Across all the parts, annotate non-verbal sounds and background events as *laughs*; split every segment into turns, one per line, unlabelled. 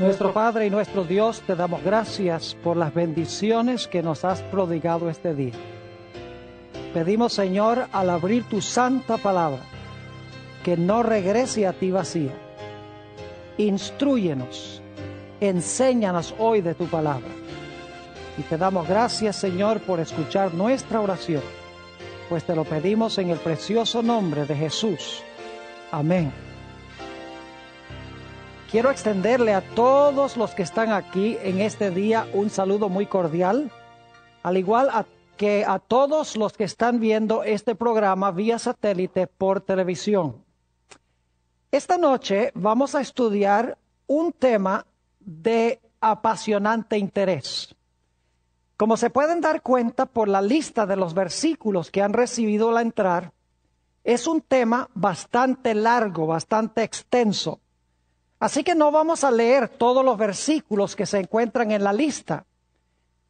Nuestro Padre y nuestro Dios, te damos gracias por las bendiciones que nos has prodigado este día. Pedimos, Señor, al abrir tu santa palabra, que no regrese a ti vacía. Instruyenos, enséñanos hoy de tu palabra. Y te damos gracias, Señor, por escuchar nuestra oración, pues te lo pedimos en el precioso nombre de Jesús. Amén. Quiero extenderle a todos los que están aquí en este día un saludo muy cordial, al igual que a todos los que están viendo este programa vía satélite por televisión. Esta noche vamos a estudiar un tema de apasionante interés. Como se pueden dar cuenta por la lista de los versículos que han recibido la entrar, es un tema bastante largo, bastante extenso. Así que no vamos a leer todos los versículos que se encuentran en la lista,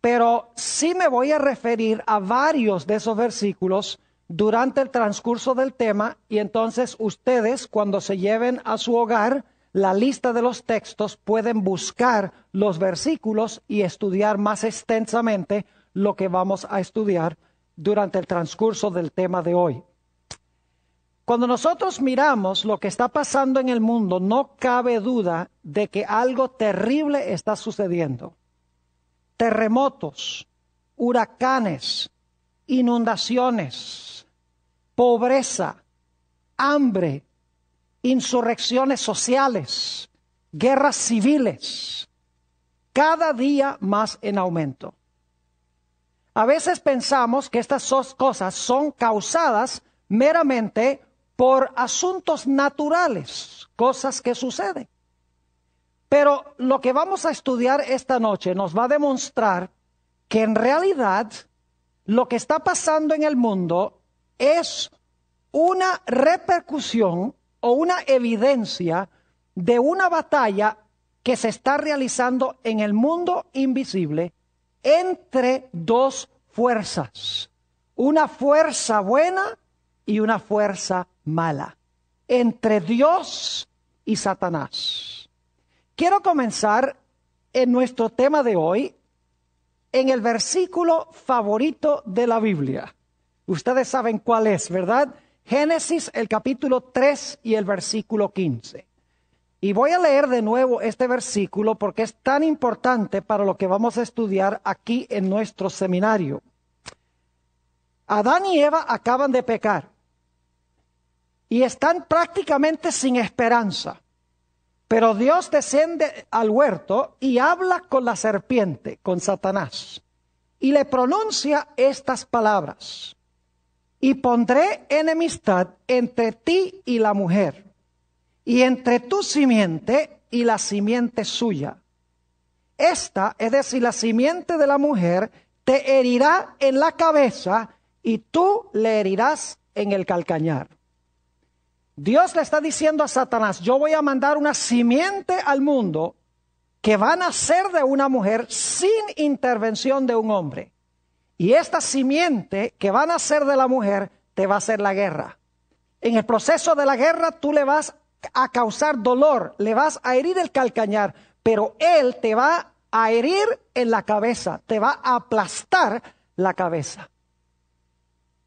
pero sí me voy a referir a varios de esos versículos durante el transcurso del tema y entonces ustedes cuando se lleven a su hogar la lista de los textos pueden buscar los versículos y estudiar más extensamente lo que vamos a estudiar durante el transcurso del tema de hoy. Cuando nosotros miramos lo que está pasando en el mundo, no cabe duda de que algo terrible está sucediendo. Terremotos, huracanes, inundaciones, pobreza, hambre, insurrecciones sociales, guerras civiles, cada día más en aumento. A veces pensamos que estas dos cosas son causadas meramente por asuntos naturales, cosas que suceden. Pero lo que vamos a estudiar esta noche nos va a demostrar que en realidad lo que está pasando en el mundo es una repercusión o una evidencia de una batalla que se está realizando en el mundo invisible entre dos fuerzas, una fuerza buena y una fuerza mala entre Dios y Satanás. Quiero comenzar en nuestro tema de hoy en el versículo favorito de la Biblia. Ustedes saben cuál es, ¿verdad? Génesis el capítulo 3 y el versículo 15. Y voy a leer de nuevo este versículo porque es tan importante para lo que vamos a estudiar aquí en nuestro seminario. Adán y Eva acaban de pecar y están prácticamente sin esperanza. Pero Dios desciende al huerto y habla con la serpiente, con Satanás, y le pronuncia estas palabras. Y pondré enemistad entre ti y la mujer, y entre tu simiente y la simiente suya. Esta, es decir, la simiente de la mujer, te herirá en la cabeza y tú le herirás en el calcañar. Dios le está diciendo a Satanás, yo voy a mandar una simiente al mundo que va a nacer de una mujer sin intervención de un hombre. Y esta simiente que va a nacer de la mujer te va a hacer la guerra. En el proceso de la guerra tú le vas a causar dolor, le vas a herir el calcañar, pero él te va a herir en la cabeza, te va a aplastar la cabeza.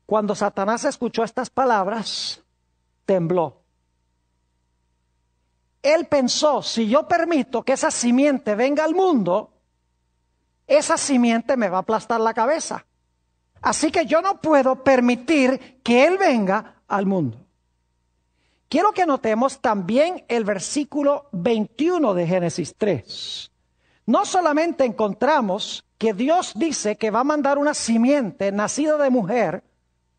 Cuando Satanás escuchó estas palabras, tembló. Él pensó, si yo permito que esa simiente venga al mundo, esa simiente me va a aplastar la cabeza. Así que yo no puedo permitir que Él venga al mundo. Quiero que notemos también el versículo 21 de Génesis 3. No solamente encontramos que Dios dice que va a mandar una simiente nacida de mujer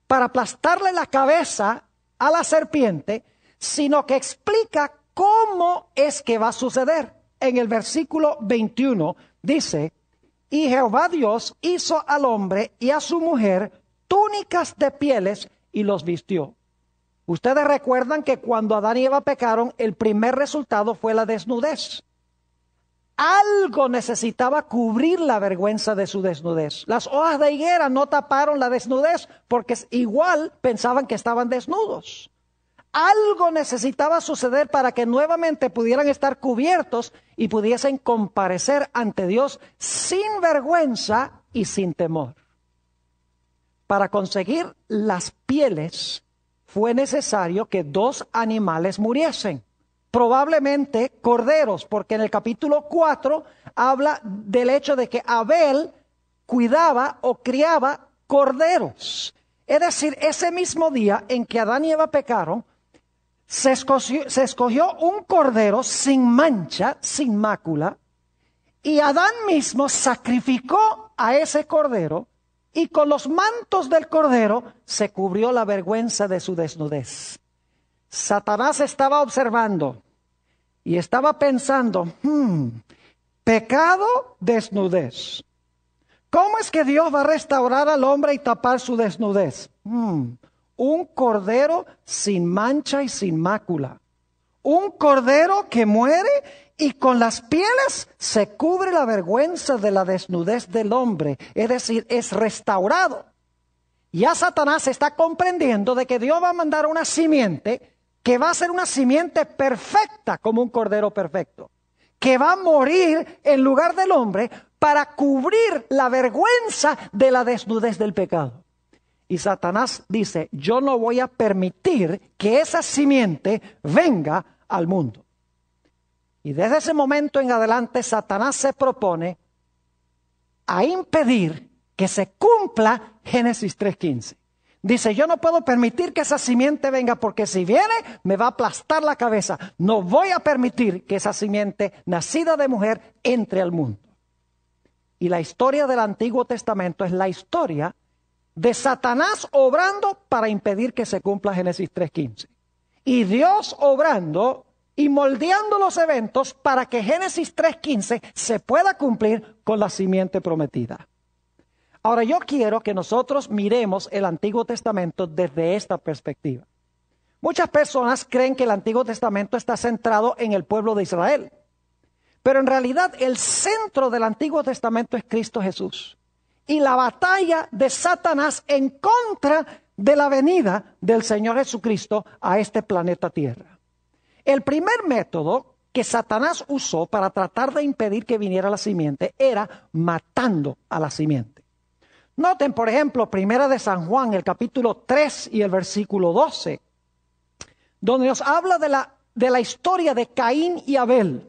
para aplastarle la cabeza a la serpiente, sino que explica cómo es que va a suceder. En el versículo 21 dice, y Jehová Dios hizo al hombre y a su mujer túnicas de pieles y los vistió. Ustedes recuerdan que cuando Adán y Eva pecaron, el primer resultado fue la desnudez. Algo necesitaba cubrir la vergüenza de su desnudez. Las hojas de higuera no taparon la desnudez porque igual pensaban que estaban desnudos. Algo necesitaba suceder para que nuevamente pudieran estar cubiertos y pudiesen comparecer ante Dios sin vergüenza y sin temor. Para conseguir las pieles fue necesario que dos animales muriesen probablemente corderos, porque en el capítulo 4 habla del hecho de que Abel cuidaba o criaba corderos. Es decir, ese mismo día en que Adán y Eva pecaron, se escogió, se escogió, un cordero sin mancha, sin mácula, y Adán mismo sacrificó a ese cordero y con los mantos del cordero se cubrió la vergüenza de su desnudez. Satanás estaba observando y estaba pensando, hmm, pecado, desnudez. ¿Cómo es que Dios va a restaurar al hombre y tapar su desnudez? Hmm, un cordero sin mancha y sin mácula. Un cordero que muere y con las pieles se cubre la vergüenza de la desnudez del hombre. Es decir, es restaurado. Ya Satanás está comprendiendo de que Dios va a mandar una simiente que va a ser una simiente perfecta como un cordero perfecto, que va a morir en lugar del hombre para cubrir la vergüenza de la desnudez del pecado. Y Satanás dice, yo no voy a permitir que esa simiente venga al mundo. Y desde ese momento en adelante Satanás se propone a impedir que se cumpla Génesis 3.15. Dice, yo no puedo permitir que esa simiente venga porque si viene me va a aplastar la cabeza. No voy a permitir que esa simiente nacida de mujer entre al mundo. Y la historia del Antiguo Testamento es la historia de Satanás obrando para impedir que se cumpla Génesis 3.15. Y Dios obrando y moldeando los eventos para que Génesis 3.15 se pueda cumplir con la simiente prometida. Ahora yo quiero que nosotros miremos el Antiguo Testamento desde esta perspectiva. Muchas personas creen que el Antiguo Testamento está centrado en el pueblo de Israel, pero en realidad el centro del Antiguo Testamento es Cristo Jesús y la batalla de Satanás en contra de la venida del Señor Jesucristo a este planeta Tierra. El primer método que Satanás usó para tratar de impedir que viniera la simiente era matando a la simiente. Noten, por ejemplo, Primera de San Juan, el capítulo 3 y el versículo 12, donde nos habla de la, de la historia de Caín y Abel.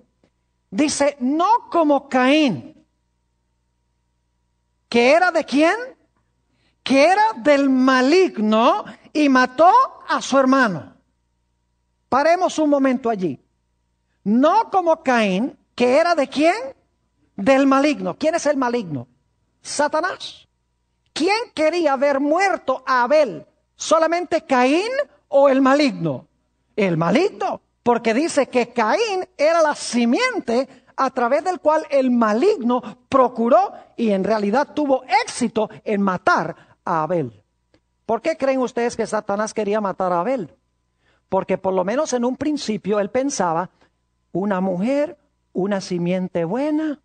Dice, no como Caín, que era de quién? Que era del maligno y mató a su hermano. Paremos un momento allí. No como Caín, que era de quién? Del maligno. ¿Quién es el maligno? Satanás. ¿Quién quería ver muerto a Abel? ¿Solamente Caín o el maligno? El maligno, porque dice que Caín era la simiente a través del cual el maligno procuró y en realidad tuvo éxito en matar a Abel. ¿Por qué creen ustedes que Satanás quería matar a Abel? Porque por lo menos en un principio él pensaba, una mujer, una simiente buena,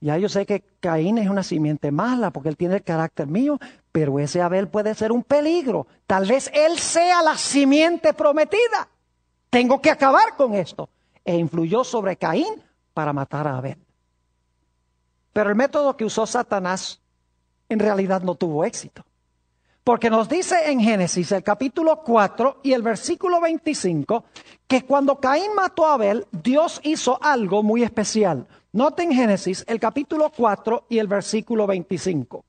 ya yo sé que Caín es una simiente mala porque él tiene el carácter mío, pero ese Abel puede ser un peligro. Tal vez él sea la simiente prometida. Tengo que acabar con esto. E influyó sobre Caín para matar a Abel. Pero el método que usó Satanás en realidad no tuvo éxito. Porque nos dice en Génesis el capítulo 4 y el versículo 25 que cuando Caín mató a Abel, Dios hizo algo muy especial en Génesis, el capítulo 4 y el versículo 25.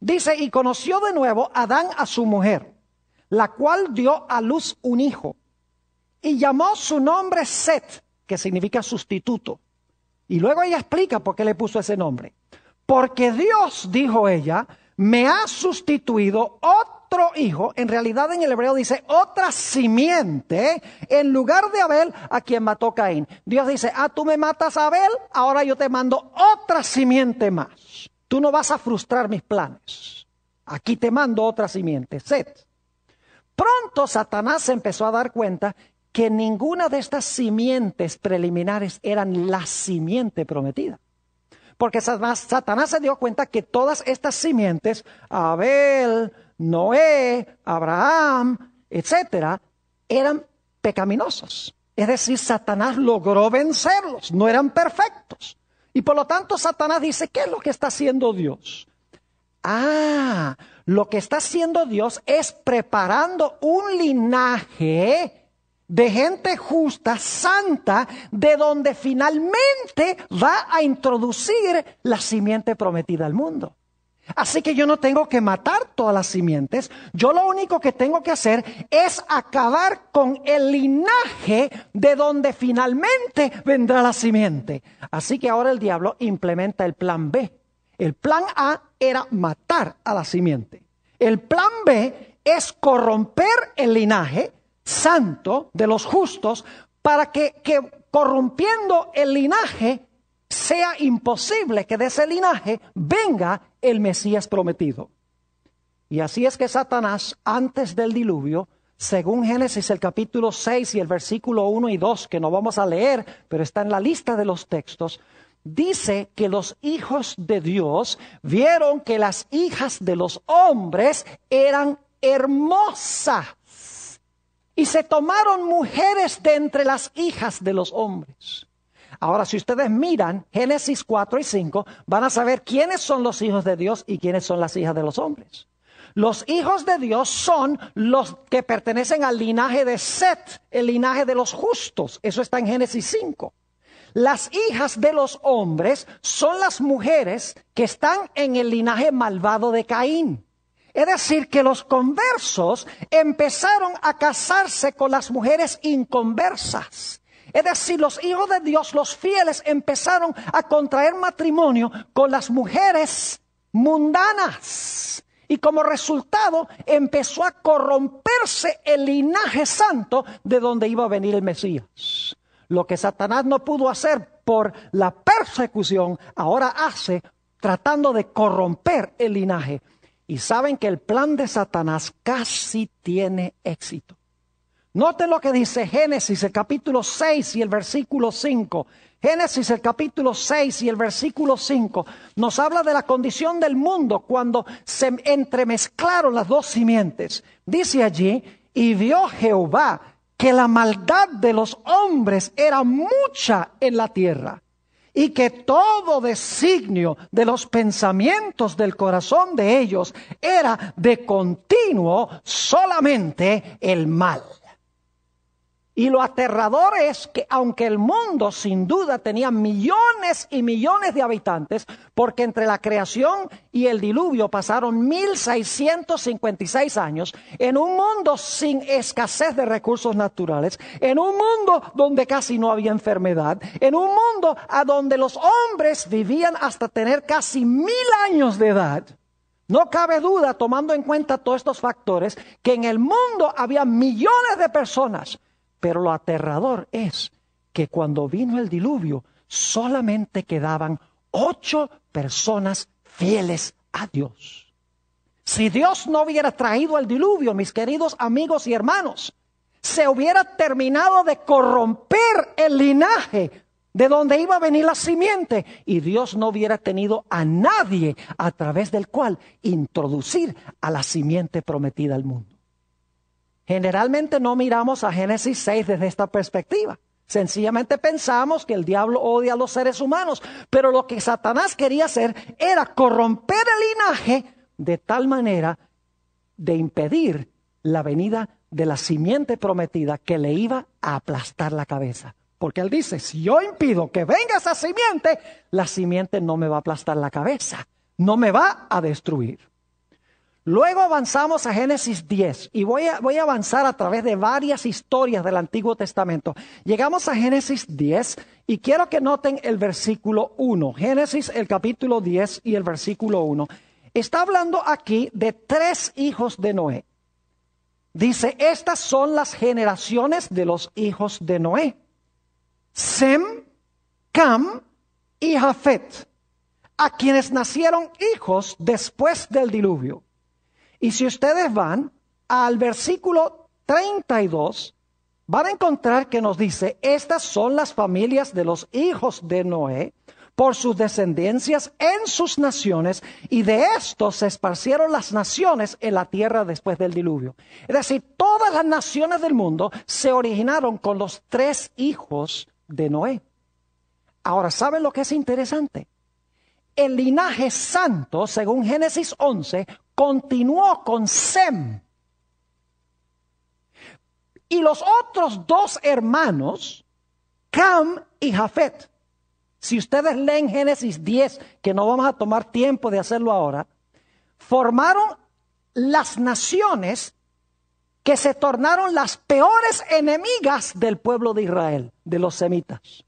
Dice, y conoció de nuevo Adán a su mujer, la cual dio a luz un hijo, y llamó su nombre Set, que significa sustituto. Y luego ella explica por qué le puso ese nombre. Porque Dios, dijo ella, me ha sustituido otro otro hijo, en realidad en el hebreo dice otra simiente, en lugar de Abel, a quien mató Caín. Dios dice, ah, tú me matas a Abel, ahora yo te mando otra simiente más. Tú no vas a frustrar mis planes. Aquí te mando otra simiente, Set. Pronto Satanás se empezó a dar cuenta que ninguna de estas simientes preliminares eran la simiente prometida. Porque Satanás se dio cuenta que todas estas simientes, Abel, Noé, Abraham, etcétera, eran pecaminosos. Es decir, Satanás logró vencerlos, no eran perfectos. Y por lo tanto, Satanás dice, ¿qué es lo que está haciendo Dios? Ah, lo que está haciendo Dios es preparando un linaje de gente justa, santa, de donde finalmente va a introducir la simiente prometida al mundo. Así que yo no tengo que matar todas las simientes. Yo lo único que tengo que hacer es acabar con el linaje de donde finalmente vendrá la simiente. Así que ahora el diablo implementa el plan B. El plan A era matar a la simiente. El plan B es corromper el linaje santo de los justos para que, corrompiendo el linaje sea imposible que de ese linaje venga el Mesías prometido. Y así es que Satanás, antes del diluvio, según Génesis el capítulo 6 y el versículo 1 y 2, que no vamos a leer, pero está en la lista de los textos, dice que los hijos de Dios vieron que las hijas de los hombres eran hermosas y se tomaron mujeres de entre las hijas de los hombres. Ahora, si ustedes miran Génesis 4 y 5, van a saber quiénes son los hijos de Dios y quiénes son las hijas de los hombres. Los hijos de Dios son los que pertenecen al linaje de Seth, el linaje de los justos. Eso está en Génesis 5. Las hijas de los hombres son las mujeres que están en el linaje malvado de Caín. Es decir, que los conversos empezaron a casarse con las mujeres inconversas. Es decir, los hijos de Dios, los fieles, empezaron a contraer matrimonio con las mujeres mundanas. Y como resultado empezó a corromperse el linaje santo de donde iba a venir el Mesías. Lo que Satanás no pudo hacer por la persecución, ahora hace tratando de corromper el linaje. Y saben que el plan de Satanás casi tiene éxito. Noten lo que dice Génesis, el capítulo 6 y el versículo 5. Génesis, el capítulo 6 y el versículo 5, nos habla de la condición del mundo cuando se entremezclaron las dos simientes. Dice allí, y vio Jehová que la maldad de los hombres era mucha en la tierra y que todo designio de los pensamientos del corazón de ellos era de continuo solamente el mal. Y lo aterrador es que aunque el mundo sin duda tenía millones y millones de habitantes, porque entre la creación y el diluvio pasaron 1656 años, en un mundo sin escasez de recursos naturales, en un mundo donde casi no había enfermedad, en un mundo a donde los hombres vivían hasta tener casi mil años de edad, no cabe duda, tomando en cuenta todos estos factores, que en el mundo había millones de personas pero lo aterrador es que cuando vino el diluvio solamente quedaban ocho personas fieles a Dios. Si Dios no hubiera traído el diluvio, mis queridos amigos y hermanos, se hubiera terminado de corromper el linaje de donde iba a venir la simiente y Dios no hubiera tenido a nadie a través del cual introducir a la simiente prometida al mundo. Generalmente no miramos a Génesis 6 desde esta perspectiva. Sencillamente pensamos que el diablo odia a los seres humanos, pero lo que Satanás quería hacer era corromper el linaje de tal manera de impedir la venida de la simiente prometida que le iba a aplastar la cabeza. Porque él dice, si yo impido que venga esa simiente, la simiente no me va a aplastar la cabeza, no me va a destruir. Luego avanzamos a Génesis 10 y voy a, voy a avanzar a través de varias historias del Antiguo Testamento. Llegamos a Génesis 10 y quiero que noten el versículo 1. Génesis el capítulo 10 y el versículo 1. Está hablando aquí de tres hijos de Noé. Dice, estas son las generaciones de los hijos de Noé. Sem, Cam y Jafet, a quienes nacieron hijos después del diluvio. Y si ustedes van al versículo 32, van a encontrar que nos dice, estas son las familias de los hijos de Noé por sus descendencias en sus naciones, y de estos se esparcieron las naciones en la tierra después del diluvio. Es decir, todas las naciones del mundo se originaron con los tres hijos de Noé. Ahora, ¿saben lo que es interesante? El linaje santo, según Génesis 11, continuó con Sem. Y los otros dos hermanos, Cam y Jafet. Si ustedes leen Génesis 10, que no vamos a tomar tiempo de hacerlo ahora, formaron las naciones que se tornaron las peores enemigas del pueblo de Israel, de los semitas.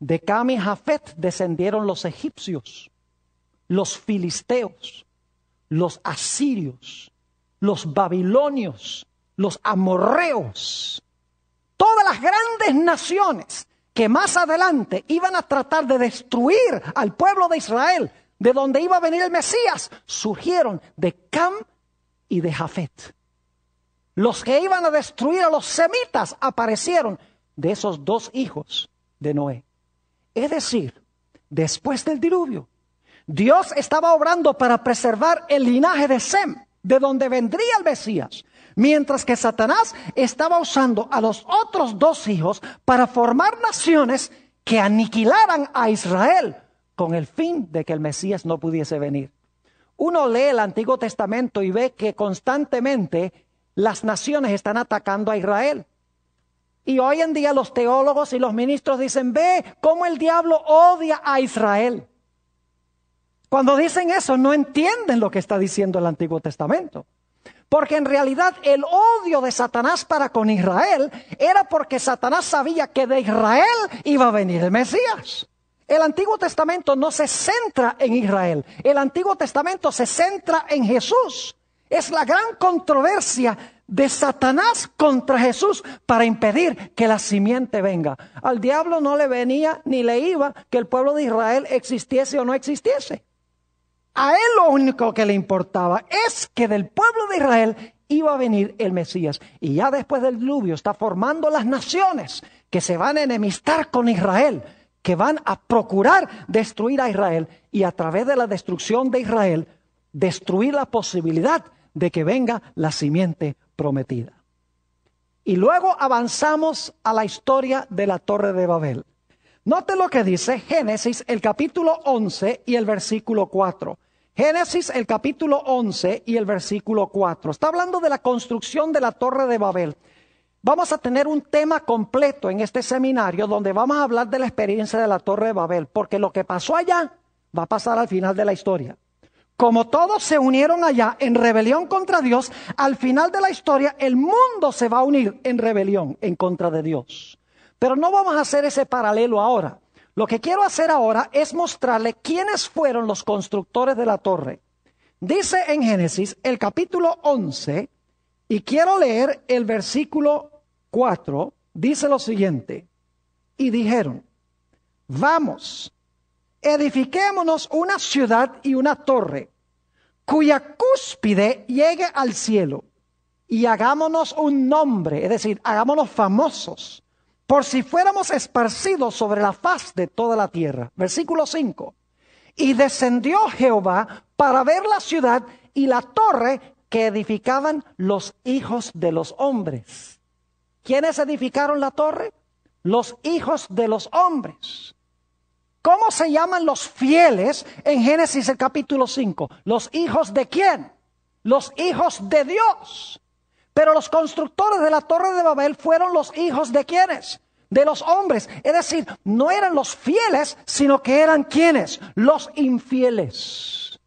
De Cam y Jafet descendieron los egipcios, los filisteos, los asirios, los babilonios, los amorreos, todas las grandes naciones que más adelante iban a tratar de destruir al pueblo de Israel, de donde iba a venir el Mesías, surgieron de Cam y de Jafet. Los que iban a destruir a los semitas aparecieron de esos dos hijos de Noé. Es decir, después del diluvio, Dios estaba obrando para preservar el linaje de Sem, de donde vendría el Mesías, mientras que Satanás estaba usando a los otros dos hijos para formar naciones que aniquilaran a Israel con el fin de que el Mesías no pudiese venir. Uno lee el Antiguo Testamento y ve que constantemente las naciones están atacando a Israel. Y hoy en día los teólogos y los ministros dicen, ve cómo el diablo odia a Israel. Cuando dicen eso, no entienden lo que está diciendo el Antiguo Testamento. Porque en realidad el odio de Satanás para con Israel era porque Satanás sabía que de Israel iba a venir el Mesías. El Antiguo Testamento no se centra en Israel, el Antiguo Testamento se centra en Jesús. Es la gran controversia de Satanás contra Jesús para impedir que la simiente venga. Al diablo no le venía ni le iba que el pueblo de Israel existiese o no existiese. A él lo único que le importaba es que del pueblo de Israel iba a venir el Mesías. Y ya después del diluvio está formando las naciones que se van a enemistar con Israel, que van a procurar destruir a Israel y a través de la destrucción de Israel destruir la posibilidad de que venga la simiente prometida. Y luego avanzamos a la historia de la Torre de Babel. Note lo que dice Génesis el capítulo 11 y el versículo 4. Génesis el capítulo 11 y el versículo 4. Está hablando de la construcción de la torre de Babel. Vamos a tener un tema completo en este seminario donde vamos a hablar de la experiencia de la torre de Babel, porque lo que pasó allá va a pasar al final de la historia. Como todos se unieron allá en rebelión contra Dios, al final de la historia el mundo se va a unir en rebelión en contra de Dios. Pero no vamos a hacer ese paralelo ahora. Lo que quiero hacer ahora es mostrarle quiénes fueron los constructores de la torre. Dice en Génesis el capítulo 11, y quiero leer el versículo 4, dice lo siguiente, y dijeron, vamos, edifiquémonos una ciudad y una torre, cuya cúspide llegue al cielo, y hagámonos un nombre, es decir, hagámonos famosos por si fuéramos esparcidos sobre la faz de toda la tierra. Versículo 5. Y descendió Jehová para ver la ciudad y la torre que edificaban los hijos de los hombres. ¿Quiénes edificaron la torre? Los hijos de los hombres. ¿Cómo se llaman los fieles en Génesis el capítulo 5? ¿Los hijos de quién? Los hijos de Dios. Pero los constructores de la torre de Babel fueron los hijos de quienes? De los hombres. Es decir, no eran los fieles, sino que eran quienes? Los infieles.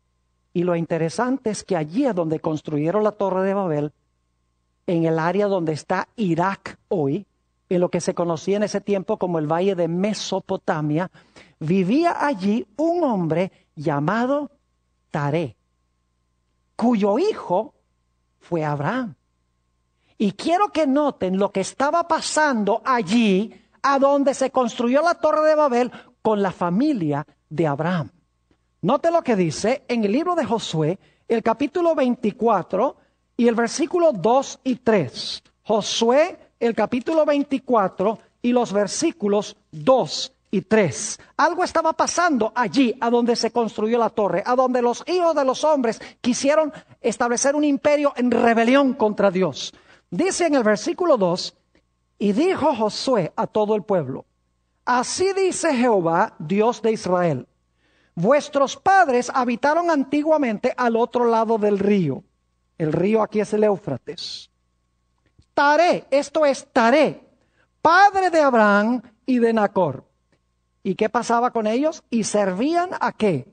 Y lo interesante es que allí donde construyeron la torre de Babel, en el área donde está Irak hoy, en lo que se conocía en ese tiempo como el valle de Mesopotamia, vivía allí un hombre llamado Taré, cuyo hijo fue Abraham. Y quiero que noten lo que estaba pasando allí, a donde se construyó la Torre de Babel con la familia de Abraham. Note lo que dice en el libro de Josué, el capítulo 24 y el versículo 2 y 3. Josué, el capítulo 24 y los versículos 2 y 3. Algo estaba pasando allí, a donde se construyó la torre, a donde los hijos de los hombres quisieron establecer un imperio en rebelión contra Dios. Dice en el versículo 2, y dijo Josué a todo el pueblo, así dice Jehová, Dios de Israel, vuestros padres habitaron antiguamente al otro lado del río. El río aquí es el Éufrates. Taré, esto es Taré, padre de Abraham y de Nacor. ¿Y qué pasaba con ellos? Y servían a qué?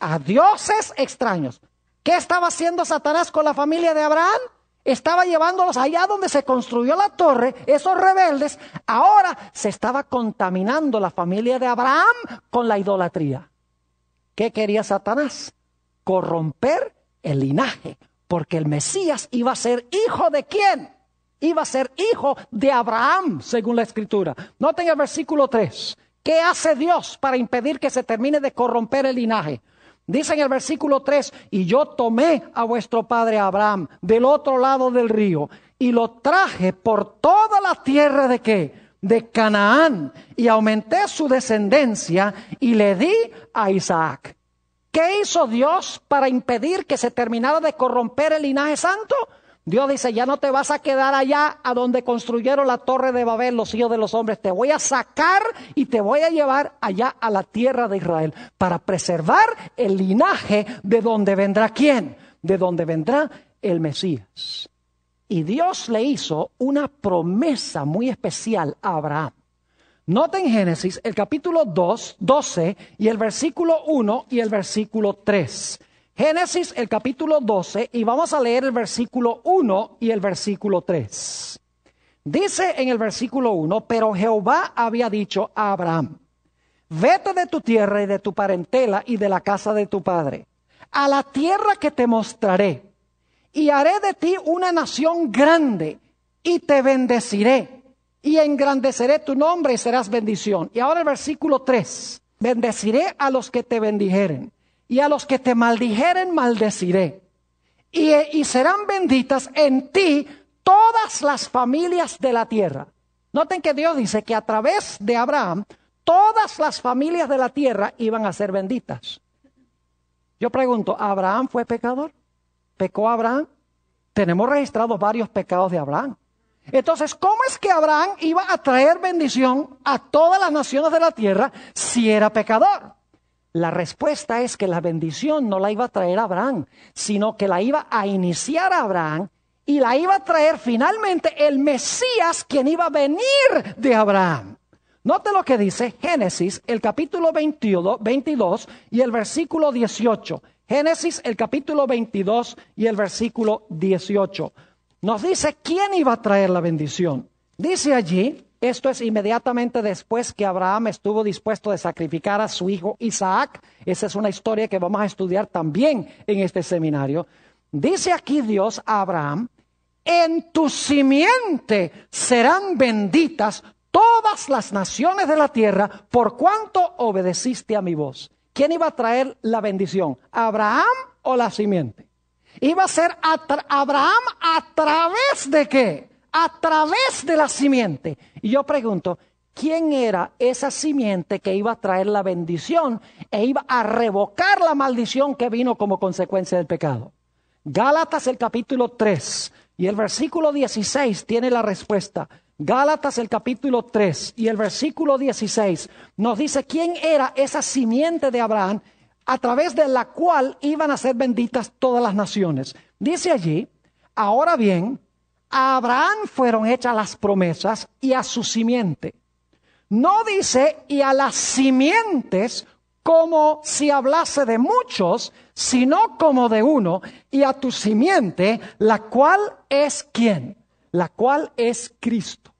A dioses extraños. ¿Qué estaba haciendo Satanás con la familia de Abraham? estaba llevándolos allá donde se construyó la torre, esos rebeldes, ahora se estaba contaminando la familia de Abraham con la idolatría. ¿Qué quería Satanás? Corromper el linaje, porque el Mesías iba a ser hijo de quién? Iba a ser hijo de Abraham, según la escritura. Noten el versículo 3. ¿Qué hace Dios para impedir que se termine de corromper el linaje? Dice en el versículo 3, y yo tomé a vuestro padre Abraham del otro lado del río y lo traje por toda la tierra de qué? De Canaán y aumenté su descendencia y le di a Isaac. ¿Qué hizo Dios para impedir que se terminara de corromper el linaje santo? Dios dice, ya no te vas a quedar allá a donde construyeron la torre de Babel los hijos de los hombres. Te voy a sacar y te voy a llevar allá a la tierra de Israel para preservar el linaje de donde vendrá quién, de donde vendrá el Mesías. Y Dios le hizo una promesa muy especial a Abraham. en Génesis, el capítulo 2, 12 y el versículo 1 y el versículo 3. Génesis el capítulo 12 y vamos a leer el versículo 1 y el versículo 3. Dice en el versículo 1, pero Jehová había dicho a Abraham, vete de tu tierra y de tu parentela y de la casa de tu padre, a la tierra que te mostraré, y haré de ti una nación grande, y te bendeciré, y engrandeceré tu nombre y serás bendición. Y ahora el versículo 3, bendeciré a los que te bendijeren y a los que te maldijeren maldeciré. Y, y, serán benditas en ti todas las familias de la tierra. Noten que Dios dice que a través de Abraham todas las familias de la tierra iban a ser benditas. Yo pregunto, ¿Abraham fue pecador? ¿Pecó Abraham? Tenemos registrados varios pecados de Abraham. Entonces, ¿cómo es que Abraham iba a traer bendición a todas las naciones de la tierra si era pecador? La respuesta es que la bendición no la iba a traer Abraham, sino que la iba a iniciar Abraham y la iba a traer finalmente el Mesías quien iba a venir de Abraham. Note lo que dice Génesis, el capítulo 22, 22 y el versículo 18. Génesis, el capítulo 22 y el versículo 18. Nos dice quién iba a traer la bendición. Dice allí, esto es inmediatamente después que Abraham estuvo dispuesto de sacrificar a su hijo Isaac. Esa es una historia que vamos a estudiar también en este seminario. Dice aquí Dios a Abraham, en tu simiente serán benditas todas las naciones de la tierra por cuanto obedeciste a mi voz. ¿Quién iba a traer la bendición? ¿Abraham o la simiente? Iba a ser Abraham a través de qué? a través de la simiente. Y yo pregunto, ¿quién era esa simiente que iba a traer la bendición e iba a revocar la maldición que vino como consecuencia del pecado? Gálatas el capítulo 3 y el versículo 16 tiene la respuesta. Gálatas el capítulo 3 y el versículo 16 nos dice quién era esa simiente de Abraham a través de la cual iban a ser benditas todas las naciones. Dice allí, ahora bien, Abraham fueron hechas las promesas y a su simiente. No dice y a las simientes como si hablase de muchos, sino como de uno, y a tu simiente, la cual es quién, la cual es Cristo.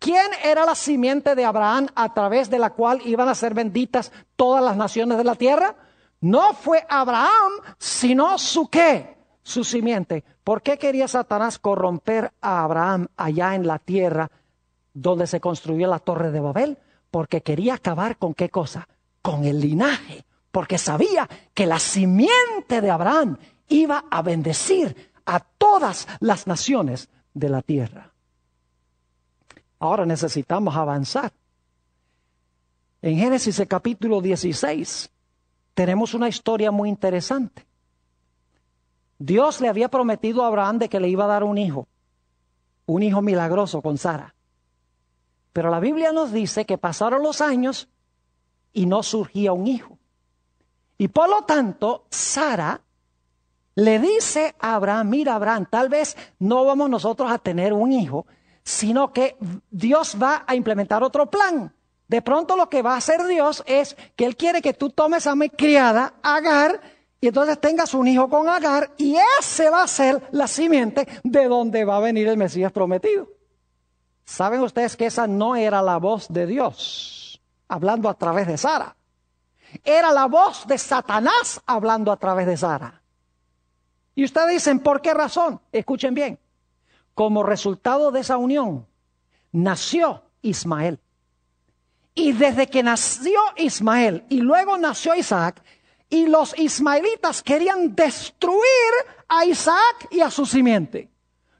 ¿Quién era la simiente de Abraham a través de la cual iban a ser benditas todas las naciones de la tierra? No fue Abraham, sino su qué, su simiente. ¿Por qué quería Satanás corromper a Abraham allá en la tierra donde se construyó la torre de Babel? Porque quería acabar con qué cosa? Con el linaje, porque sabía que la simiente de Abraham iba a bendecir a todas las naciones de la tierra. Ahora necesitamos avanzar. En Génesis capítulo 16 tenemos una historia muy interesante. Dios le había prometido a Abraham de que le iba a dar un hijo, un hijo milagroso con Sara. Pero la Biblia nos dice que pasaron los años y no surgía un hijo. Y por lo tanto, Sara le dice a Abraham, mira Abraham, tal vez no vamos nosotros a tener un hijo, sino que Dios va a implementar otro plan. De pronto lo que va a hacer Dios es que Él quiere que tú tomes a mi criada, Agar, y entonces tengas un hijo con Agar y ese va a ser la simiente de donde va a venir el Mesías prometido. Saben ustedes que esa no era la voz de Dios hablando a través de Sara. Era la voz de Satanás hablando a través de Sara. Y ustedes dicen, ¿por qué razón? Escuchen bien. Como resultado de esa unión, nació Ismael. Y desde que nació Ismael y luego nació Isaac, y los ismaelitas querían destruir a Isaac y a su simiente.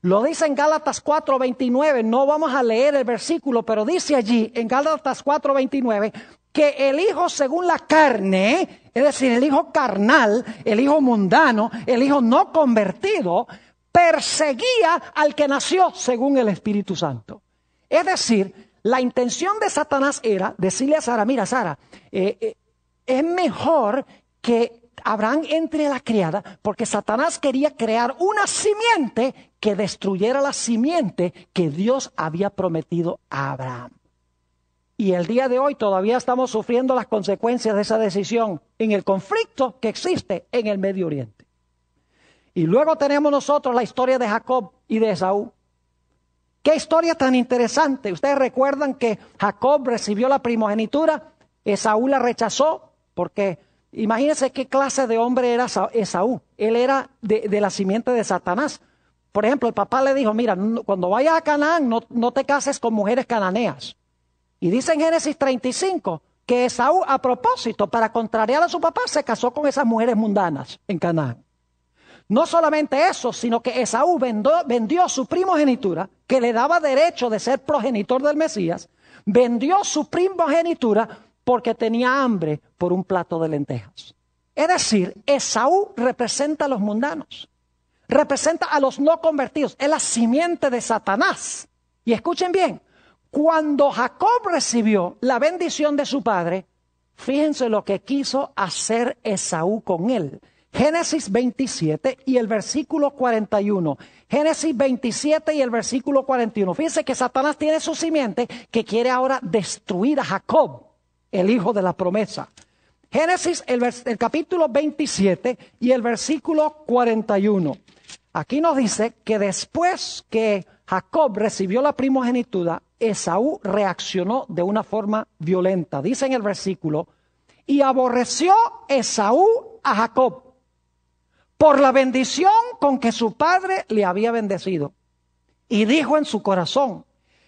Lo dice en Gálatas 4:29, no vamos a leer el versículo, pero dice allí en Gálatas 4:29 que el hijo según la carne, es decir, el hijo carnal, el hijo mundano, el hijo no convertido, perseguía al que nació según el Espíritu Santo. Es decir, la intención de Satanás era decirle a Sara, mira Sara, eh, eh, es mejor que Abraham entre la criada, porque Satanás quería crear una simiente que destruyera la simiente que Dios había prometido a Abraham. Y el día de hoy todavía estamos sufriendo las consecuencias de esa decisión en el conflicto que existe en el Medio Oriente. Y luego tenemos nosotros la historia de Jacob y de Esaú. Qué historia tan interesante. Ustedes recuerdan que Jacob recibió la primogenitura, Esaú la rechazó porque Imagínense qué clase de hombre era Esaú. Él era de, la simiente de Satanás. Por ejemplo, el papá le dijo, mira, cuando vayas a Canaán, no, te cases con mujeres cananeas. Y dice en Génesis 35 que Esaú, a propósito, para contrariar a su papá, se casó con esas mujeres mundanas en Canaán. No solamente eso, sino que Esaú vendió, vendió, su primogenitura, que le daba derecho de ser progenitor del Mesías, vendió su primogenitura porque tenía hambre por un plato de lentejas. Es decir, Esaú representa a los mundanos, representa a los no convertidos, es la simiente de Satanás. Y escuchen bien, cuando Jacob recibió la bendición de su padre, fíjense lo que quiso hacer Esaú con él. Génesis 27 y el versículo 41. Génesis 27 y el versículo 41. Fíjense que Satanás tiene su simiente que quiere ahora destruir a Jacob el hijo de la promesa. Génesis, el, capítulo 27 y el versículo 41. Aquí nos dice que después que Jacob recibió la primogenitura, Esaú reaccionó de una forma violenta. Dice en el versículo, y aborreció Esaú a Jacob por la bendición con que su padre le había bendecido. Y dijo en su corazón,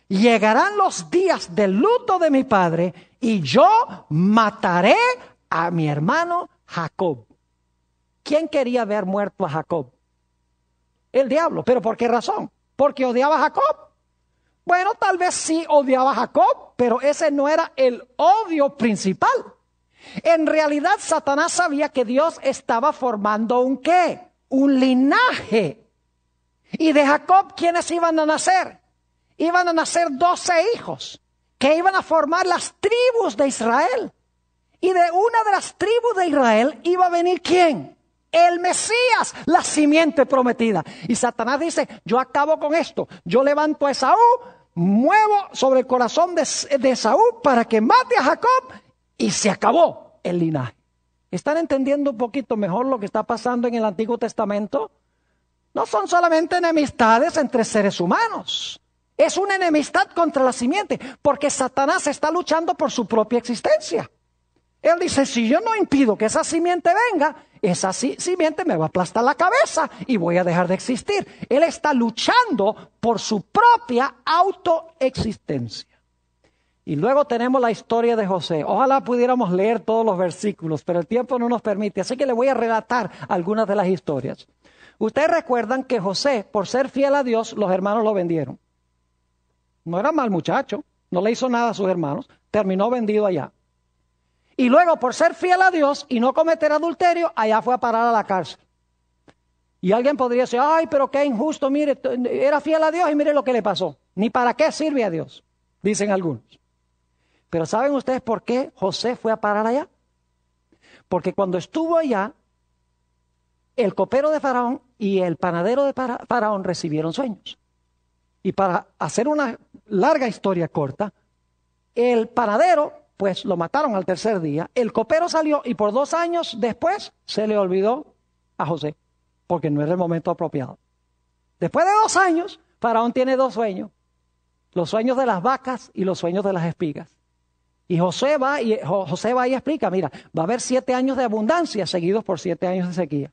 llegarán los días del luto de mi padre y yo mataré a mi hermano Jacob. ¿Quién quería haber muerto a Jacob? El diablo. ¿Pero por qué razón? Porque odiaba a Jacob. Bueno, tal vez sí odiaba a Jacob, pero ese no era el odio principal. En realidad, Satanás sabía que Dios estaba formando un qué? Un linaje. ¿Y de Jacob quiénes iban a nacer? Iban a nacer doce hijos que iban a formar las tribus de Israel. Y de una de las tribus de Israel iba a venir quién? El Mesías, la simiente prometida. Y Satanás dice, yo acabo con esto, yo levanto a Esaú, muevo sobre el corazón de, Esaú para que mate a Jacob y se acabó el linaje. ¿Están entendiendo un poquito mejor lo que está pasando en el Antiguo Testamento? No son solamente enemistades entre seres humanos. Es una enemistad contra la simiente, porque Satanás está luchando por su propia existencia. Él dice, si yo no impido que esa simiente venga, esa simiente me va a aplastar la cabeza y voy a dejar de existir. Él está luchando por su propia autoexistencia. Y luego tenemos la historia de José. Ojalá pudiéramos leer todos los versículos, pero el tiempo no nos permite, así que le voy a relatar algunas de las historias. Ustedes recuerdan que José, por ser fiel a Dios, los hermanos lo vendieron. No era mal muchacho, no le hizo nada a sus hermanos, terminó vendido allá. Y luego, por ser fiel a Dios y no cometer adulterio, allá fue a parar a la cárcel. Y alguien podría decir, ay, pero qué injusto, mire, era fiel a Dios y mire lo que le pasó. Ni para qué sirve a Dios, dicen algunos. Pero ¿saben ustedes por qué José fue a parar allá? Porque cuando estuvo allá, el copero de Faraón y el panadero de Faraón recibieron sueños. Y para hacer una larga historia corta, el paradero, pues lo mataron al tercer día, el copero salió y por dos años después se le olvidó a José, porque no era el momento apropiado. Después de dos años, Faraón tiene dos sueños, los sueños de las vacas y los sueños de las espigas. Y José va y, José va y explica, mira, va a haber siete años de abundancia seguidos por siete años de sequía.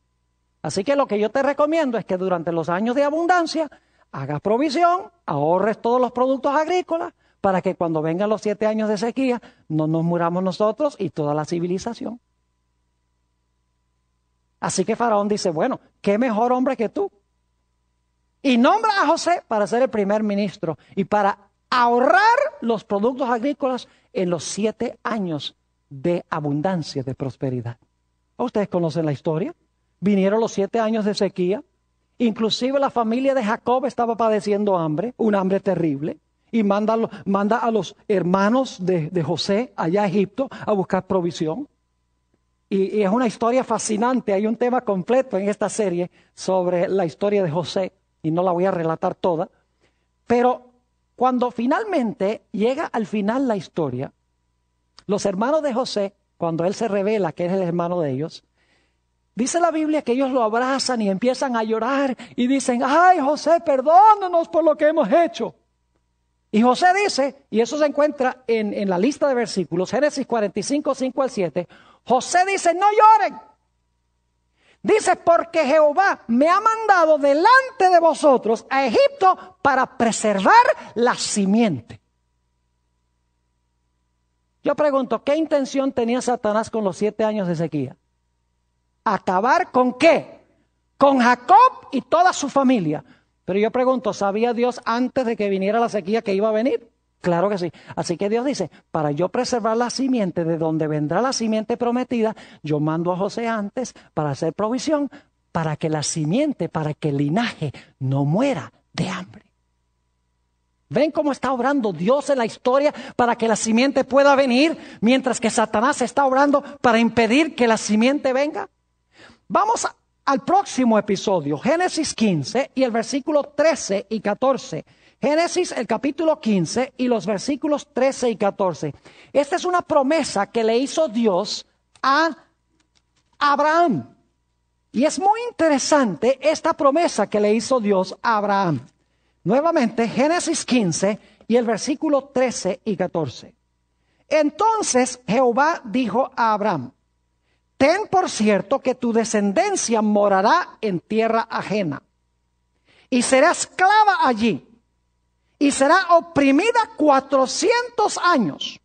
Así que lo que yo te recomiendo es que durante los años de abundancia hagas provisión, ahorres todos los productos agrícolas para que cuando vengan los siete años de sequía no nos muramos nosotros y toda la civilización. Así que Faraón dice, bueno, ¿qué mejor hombre que tú? Y nombra a José para ser el primer ministro y para ahorrar los productos agrícolas en los siete años de abundancia, de prosperidad. Ustedes conocen la historia. Vinieron los siete años de sequía, Inclusive la familia de Jacob estaba padeciendo hambre, un hambre terrible, y manda, a los hermanos de, José allá a Egipto a buscar provisión. Y, y es una historia fascinante, hay un tema completo en esta serie sobre la historia de José, y no la voy a relatar toda, pero cuando finalmente llega al final la historia, los hermanos de José, cuando él se revela que es el hermano de ellos, Dice la Biblia que ellos lo abrazan y empiezan a llorar y dicen, ay José, perdónanos por lo que hemos hecho. Y José dice, y eso se encuentra en, en, la lista de versículos, Génesis 45, 5 al 7, José dice, no lloren. Dice, porque Jehová me ha mandado delante de vosotros a Egipto para preservar la simiente. Yo pregunto, ¿qué intención tenía Satanás con los siete años de sequía? acabar con qué? Con Jacob y toda su familia. Pero yo pregunto, ¿sabía Dios antes de que viniera la sequía que iba a venir? Claro que sí. Así que Dios dice, para yo preservar la simiente de donde vendrá la simiente prometida, yo mando a José antes para hacer provisión, para que la simiente, para que el linaje no muera de hambre. ¿Ven cómo está obrando Dios en la historia para que la simiente pueda venir, mientras que Satanás está obrando para impedir que la simiente venga? Vamos al próximo episodio, Génesis 15 y el versículo 13 y 14. Génesis el capítulo 15 y los versículos 13 y 14. Esta es una promesa que le hizo Dios a Abraham. Y es muy interesante esta promesa que le hizo Dios a Abraham. Nuevamente, Génesis 15 y el versículo 13 y 14. Entonces Jehová dijo a Abraham, ten por cierto que tu descendencia morará en tierra ajena y será esclava allí y será oprimida 400 años.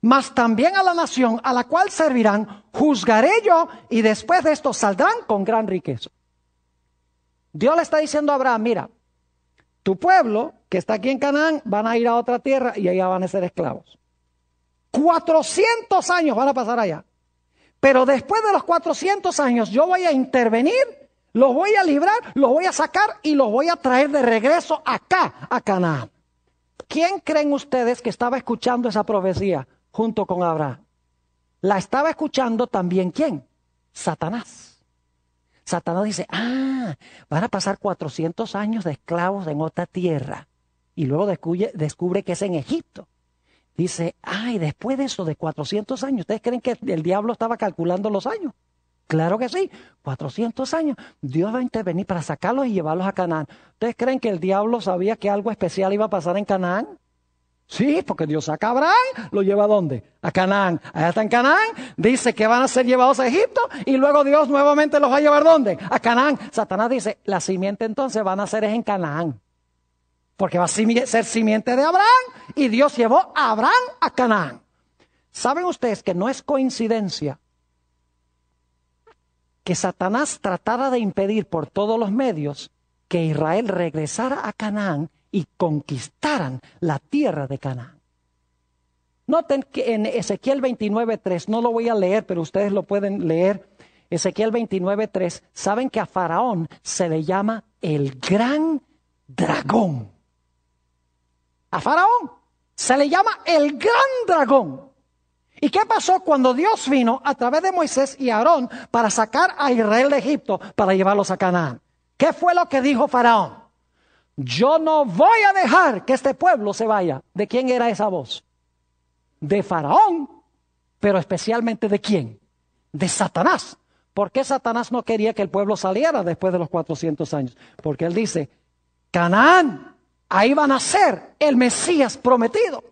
Mas también a la nación a la cual servirán, juzgaré yo y después de esto saldrán con gran riqueza. Dios le está diciendo a Abraham, mira, tu pueblo que está aquí en Canaán van a ir a otra tierra y allá van a ser esclavos. 400 años van a pasar allá. Pero después de los 400 años yo voy a intervenir, los voy a librar, los voy a sacar y los voy a traer de regreso acá, a Canaán. ¿Quién creen ustedes que estaba escuchando esa profecía junto con Abraham? La estaba escuchando también quién? Satanás. Satanás dice, ah, van a pasar 400 años de esclavos en otra tierra. Y luego descubre, descubre que es en Egipto. Dice, ay, después de eso, de 400 años, ¿ustedes creen que el diablo estaba calculando los años? Claro que sí, 400 años. Dios va a intervenir para sacarlos y llevarlos a Canaán. ¿Ustedes creen que el diablo sabía que algo especial iba a pasar en Canaán? Sí, porque Dios saca a Abraham, lo lleva a dónde? A Canaán. Allá está en Canaán, dice que van a ser llevados a Egipto y luego Dios nuevamente los va a llevar dónde? A Canaán. Satanás dice, la simiente entonces van a ser es en Canaán porque va a ser simiente de Abraham y Dios llevó a Abraham a Canaán. ¿Saben ustedes que no es coincidencia que Satanás tratara de impedir por todos los medios que Israel regresara a Canaán y conquistaran la tierra de Canaán? Noten que en Ezequiel 29.3, no lo voy a leer, pero ustedes lo pueden leer. Ezequiel 29.3, saben que a Faraón se le llama el gran dragón a Faraón. Se le llama el gran dragón. ¿Y qué pasó cuando Dios vino a través de Moisés y Aarón para sacar a Israel de Egipto, para llevarlos a Canaán? ¿Qué fue lo que dijo Faraón? Yo no voy a dejar que este pueblo se vaya. ¿De quién era esa voz? De Faraón, pero especialmente de quién? De Satanás. ¿Por qué Satanás no quería que el pueblo saliera después de los 400 años? Porque él dice, Canaán ahí va a nacer el Mesías prometido.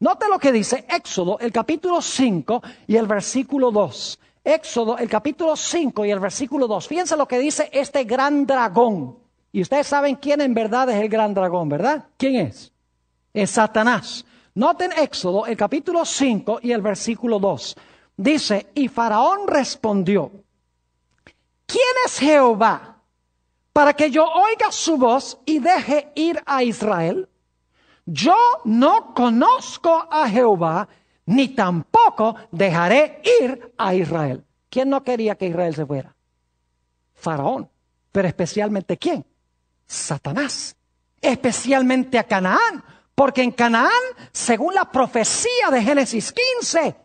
Note lo que dice Éxodo, el capítulo 5 y el versículo 2. Éxodo, el capítulo 5 y el versículo 2. Fíjense lo que dice este gran dragón. Y ustedes saben quién en verdad es el gran dragón, ¿verdad? ¿Quién es? Es Satanás. Noten Éxodo, el capítulo 5 y el versículo 2. Dice, y Faraón respondió, ¿quién es Jehová para que yo oiga su voz y deje ir a Israel? Yo no conozco a Jehová, ni tampoco dejaré ir a Israel. ¿Quién no quería que Israel se fuera? Faraón, pero especialmente quién? Satanás, especialmente a Canaán, porque en Canaán, según la profecía de Génesis 15,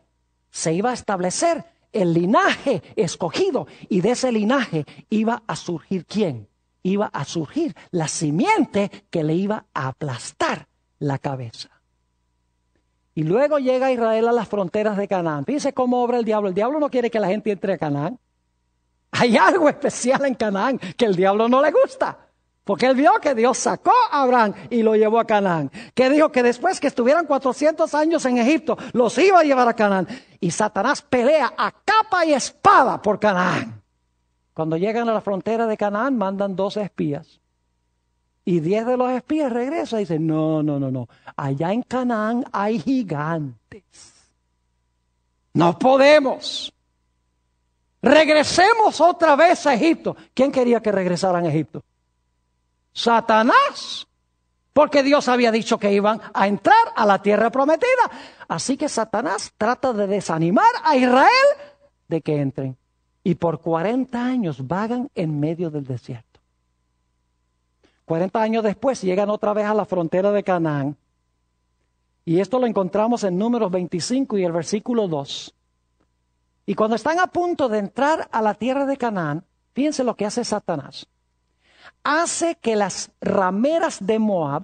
se iba a establecer el linaje escogido y de ese linaje iba a surgir quién? iba a surgir, la simiente que le iba a aplastar la cabeza. Y luego llega Israel a las fronteras de Canaán. Fíjense cómo obra el diablo. El diablo no quiere que la gente entre a Canaán. Hay *laughs* algo especial en Canaán que el diablo no le gusta. Porque él vio que Dios sacó a Abraham y lo llevó a Canaán. Que dijo que después que estuvieran 400 años en Egipto, los iba a llevar a Canaán. Y Satanás pelea a capa y espada por Canaán. Cuando llegan a la frontera de Canaán, mandan dos espías. Y diez de los espías regresan y dicen, no, no, no, no, allá en Canaán hay gigantes. No podemos. Regresemos otra vez a Egipto. ¿Quién quería que regresaran a Egipto? Satanás. Porque Dios había dicho que iban a entrar a la tierra prometida. Así que Satanás trata de desanimar a Israel de que entren. Y por 40 años vagan en medio del desierto. 40 años después llegan otra vez a la frontera de Canaán. Y esto lo encontramos en números 25 y el versículo 2. Y cuando están a punto de entrar a la tierra de Canaán, fíjense lo que hace Satanás. Hace que las rameras de Moab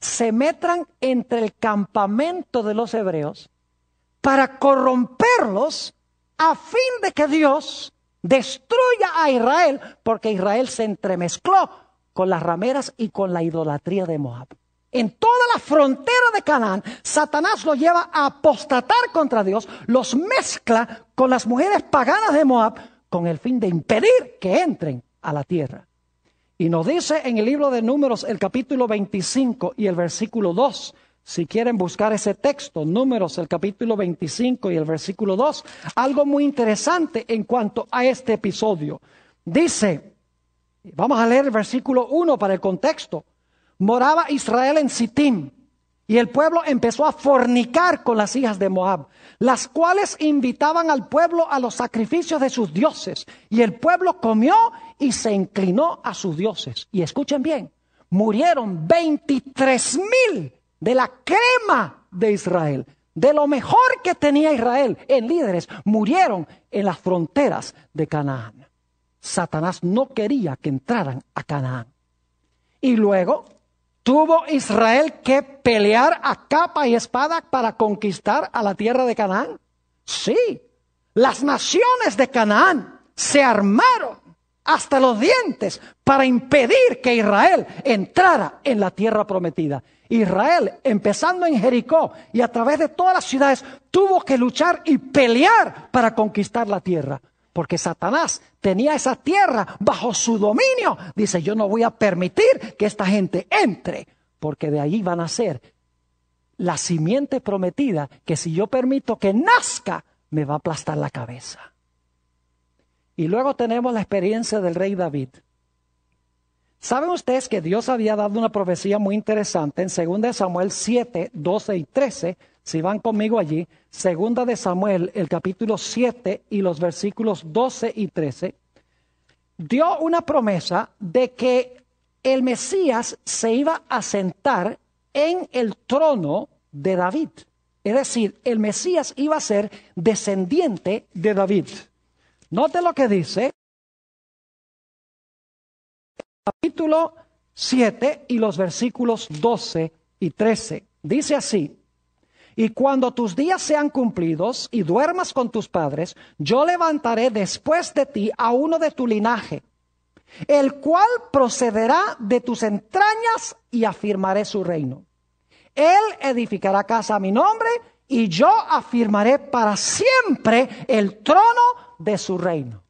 se metran entre el campamento de los hebreos para corromperlos a fin de que Dios destruya a Israel, porque Israel se entremezcló con las rameras y con la idolatría de Moab. En toda la frontera de Canaán, Satanás lo lleva a apostatar contra Dios, los mezcla con las mujeres paganas de Moab, con el fin de impedir que entren a la tierra. Y nos dice en el libro de Números, el capítulo 25 y el versículo 2, si quieren buscar ese texto, números, el capítulo 25 y el versículo 2, algo muy interesante en cuanto a este episodio. Dice, vamos a leer el versículo 1 para el contexto, moraba Israel en Sittim y el pueblo empezó a fornicar con las hijas de Moab, las cuales invitaban al pueblo a los sacrificios de sus dioses y el pueblo comió y se inclinó a sus dioses. Y escuchen bien, murieron 23 mil de la crema de Israel, de lo mejor que tenía Israel en líderes, murieron en las fronteras de Canaán. Satanás no quería que entraran a Canaán. Y luego tuvo Israel que pelear a capa y espada para conquistar a la tierra de Canaán. Sí, las naciones de Canaán se armaron hasta los dientes para impedir que Israel entrara en la tierra prometida. Israel, empezando en Jericó y a través de todas las ciudades, tuvo que luchar y pelear para conquistar la tierra. Porque Satanás tenía esa tierra bajo su dominio. Dice, yo no voy a permitir que esta gente entre, porque de ahí van a ser la simiente prometida que si yo permito que nazca, me va a aplastar la cabeza. Y luego tenemos la experiencia del rey David. ¿Saben ustedes que Dios había dado una profecía muy interesante en 2 Samuel 7, 12 y 13? Si van conmigo allí, 2 de Samuel, el capítulo 7 y los versículos 12 y 13, dio una promesa de que el Mesías se iba a sentar en el trono de David. Es decir, el Mesías iba a ser descendiente de David. Note lo que dice capítulo 7 y los versículos 12 y 13. Dice así, y cuando tus días sean cumplidos y duermas con tus padres, yo levantaré después de ti a uno de tu linaje, el cual procederá de tus entrañas y afirmaré su reino. Él edificará casa a mi nombre y yo afirmaré para siempre el trono de su reino.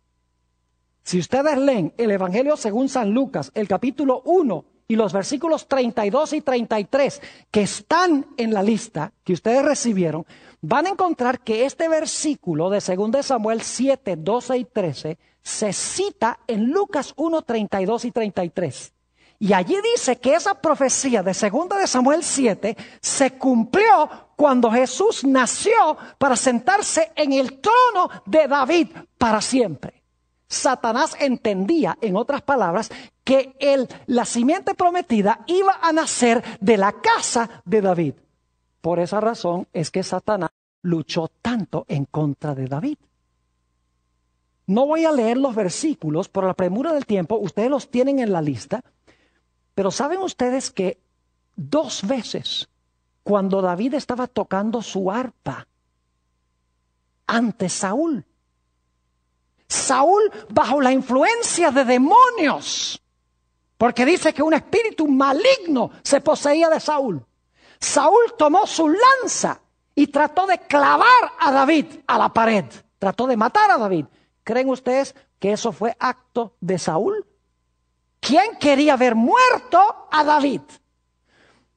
Si ustedes leen el Evangelio según San Lucas, el capítulo 1 y los versículos 32 y 33 que están en la lista que ustedes recibieron, van a encontrar que este versículo de 2 Samuel 7, 12 y 13 se cita en Lucas 1, 32 y 33. Y allí dice que esa profecía de 2 de Samuel 7 se cumplió cuando Jesús nació para sentarse en el trono de David para siempre. Satanás entendía, en otras palabras, que el, la simiente prometida iba a nacer de la casa de David. Por esa razón es que Satanás luchó tanto en contra de David. No voy a leer los versículos por la premura del tiempo, ustedes los tienen en la lista, pero saben ustedes que dos veces cuando David estaba tocando su arpa ante Saúl, Saúl bajo la influencia de demonios, porque dice que un espíritu maligno se poseía de Saúl. Saúl tomó su lanza y trató de clavar a David a la pared, trató de matar a David. ¿Creen ustedes que eso fue acto de Saúl? ¿Quién quería ver muerto a David?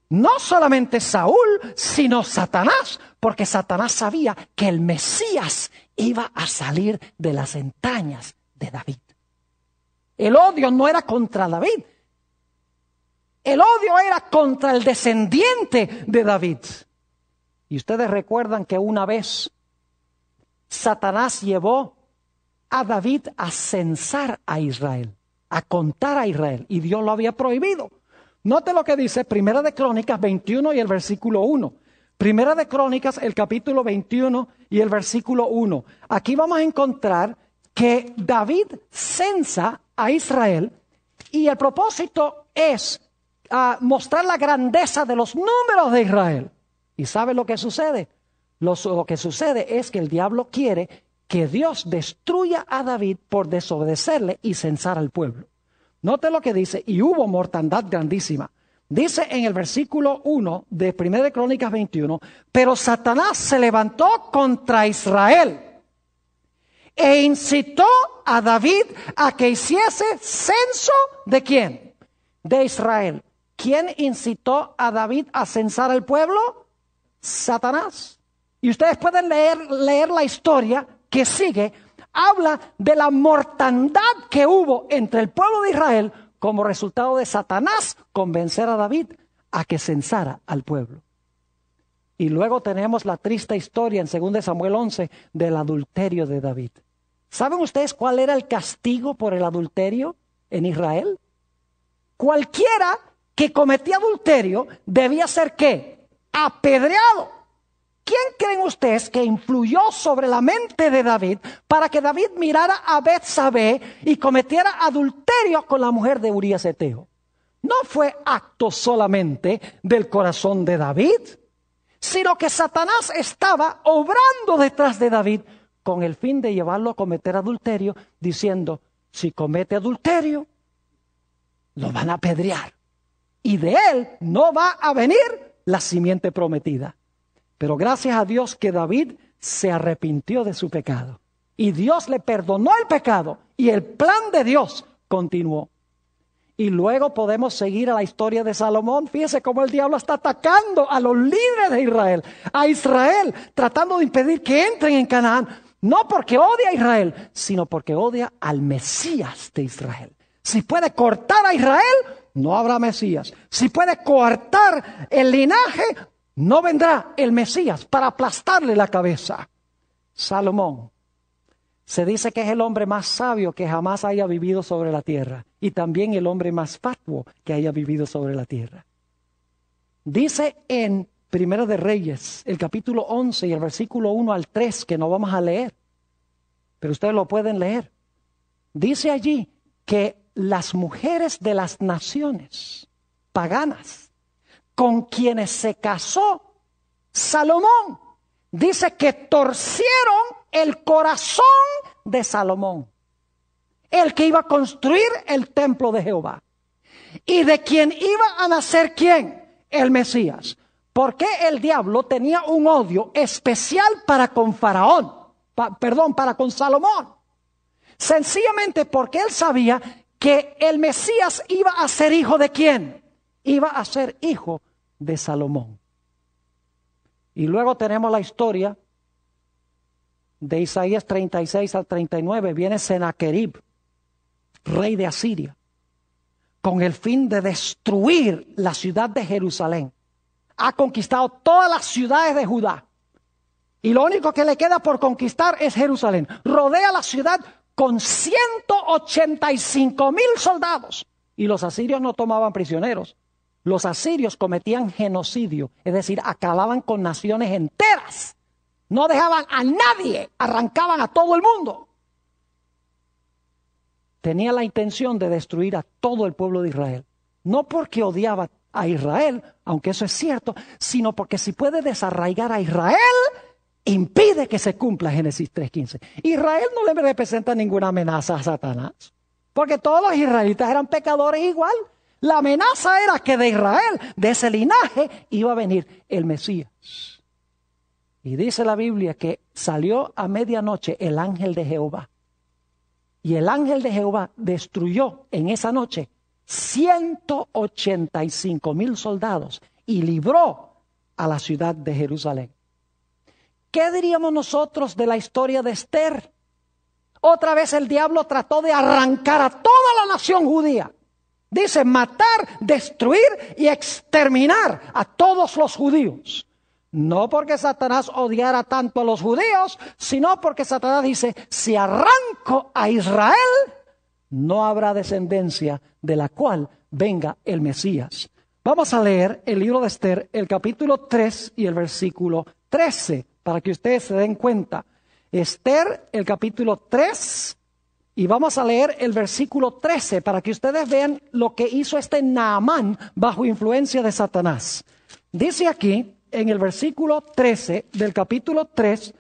No solamente Saúl, sino Satanás, porque Satanás sabía que el Mesías iba a salir de las entrañas de David. El odio no era contra David. El odio era contra el descendiente de David. Y ustedes recuerdan que una vez Satanás llevó a David a censar a Israel, a contar a Israel, y Dios lo había prohibido. Note lo que dice Primera de Crónicas 21 y el versículo 1. Primera de Crónicas, el capítulo 21 y el versículo 1. Aquí vamos a encontrar que David censa a Israel y el propósito es ah, mostrar la grandeza de los números de Israel. ¿Y sabe lo que sucede? Lo, lo que sucede es que el diablo quiere que Dios destruya a David por desobedecerle y censar al pueblo. Note lo que dice, y hubo mortandad grandísima Dice en el versículo 1 de 1 de Crónicas 21, pero Satanás se levantó contra Israel e incitó a David a que hiciese censo de quién? De Israel. ¿Quién incitó a David a censar al pueblo? Satanás. Y ustedes pueden leer, leer la historia que sigue. Habla de la mortandad que hubo entre el pueblo de Israel como resultado de Satanás convencer a David a que censara al pueblo. Y luego tenemos la triste historia en 2 Samuel 11 del adulterio de David. ¿Saben ustedes cuál era el castigo por el adulterio en Israel? Cualquiera que cometía adulterio debía ser qué? Apedreado. ¿Quién creen ustedes que influyó sobre la mente de David para que David mirara a Betsabé y cometiera adulterio con la mujer de Urias Eteo? No fue acto solamente del corazón de David, sino que Satanás estaba obrando detrás de David con el fin de llevarlo a cometer adulterio, diciendo, si comete adulterio, lo van a apedrear. Y de él no va a venir la simiente prometida. Pero gracias a Dios que David se arrepintió de su pecado. Y Dios le perdonó el pecado y el plan de Dios continuó. Y luego podemos seguir a la historia de Salomón. Fíjese cómo el diablo está atacando a los líderes de Israel, a Israel, tratando de impedir que entren en Canaán. No porque odia a Israel, sino porque odia al Mesías de Israel. Si puede cortar a Israel, no habrá Mesías. Si puede cortar el linaje, no vendrá el Mesías para aplastarle la cabeza. Salomón se dice que es el hombre más sabio que jamás haya vivido sobre la tierra y también el hombre más fatuo que haya vivido sobre la tierra. Dice en Primero de Reyes, el capítulo 11 y el versículo 1 al 3 que no vamos a leer, pero ustedes lo pueden leer. Dice allí que las mujeres de las naciones paganas con quienes se casó Salomón. Dice que torcieron el corazón de Salomón, el que iba a construir el templo de Jehová. Y de quien iba a nacer quién? El Mesías. Porque el diablo tenía un odio especial para con Faraón, perdón, para con Salomón. Sencillamente porque él sabía que el Mesías iba a ser hijo de quién? iba a ser hijo de Salomón. Y luego tenemos la historia de Isaías 36 al 39. Viene Senaquerib rey de Asiria, con el fin de destruir la ciudad de Jerusalén. Ha conquistado todas las ciudades de Judá. Y lo único que le queda por conquistar es Jerusalén. Rodea la ciudad con 185 mil soldados. Y los asirios no tomaban prisioneros. Los asirios cometían genocidio, es decir, acababan con naciones enteras. No dejaban a nadie, arrancaban a todo el mundo. Tenía la intención de destruir a todo el pueblo de Israel. No porque odiaba a Israel, aunque eso es cierto, sino porque si puede desarraigar a Israel, impide que se cumpla Génesis 3.15. Israel no le representa ninguna amenaza a Satanás, porque todos los israelitas eran pecadores igual, la amenaza era que de Israel, de ese linaje, iba a venir el Mesías. Y dice la Biblia que salió a medianoche el ángel de Jehová. Y el ángel de Jehová destruyó en esa noche 185 mil soldados y libró a la ciudad de Jerusalén. ¿Qué diríamos nosotros de la historia de Esther? Otra vez el diablo trató de arrancar a toda la nación judía Dice matar, destruir y exterminar a todos los judíos. No porque Satanás odiara tanto a los judíos, sino porque Satanás dice, si arranco a Israel, no habrá descendencia de la cual venga el Mesías. Vamos a leer el libro de Esther, el capítulo 3 y el versículo 13, para que ustedes se den cuenta. Esther, el capítulo 3 y vamos a leer el versículo 13 para que ustedes vean lo que hizo este Naamán bajo influencia de Satanás. Dice aquí en el versículo 13 del capítulo 3,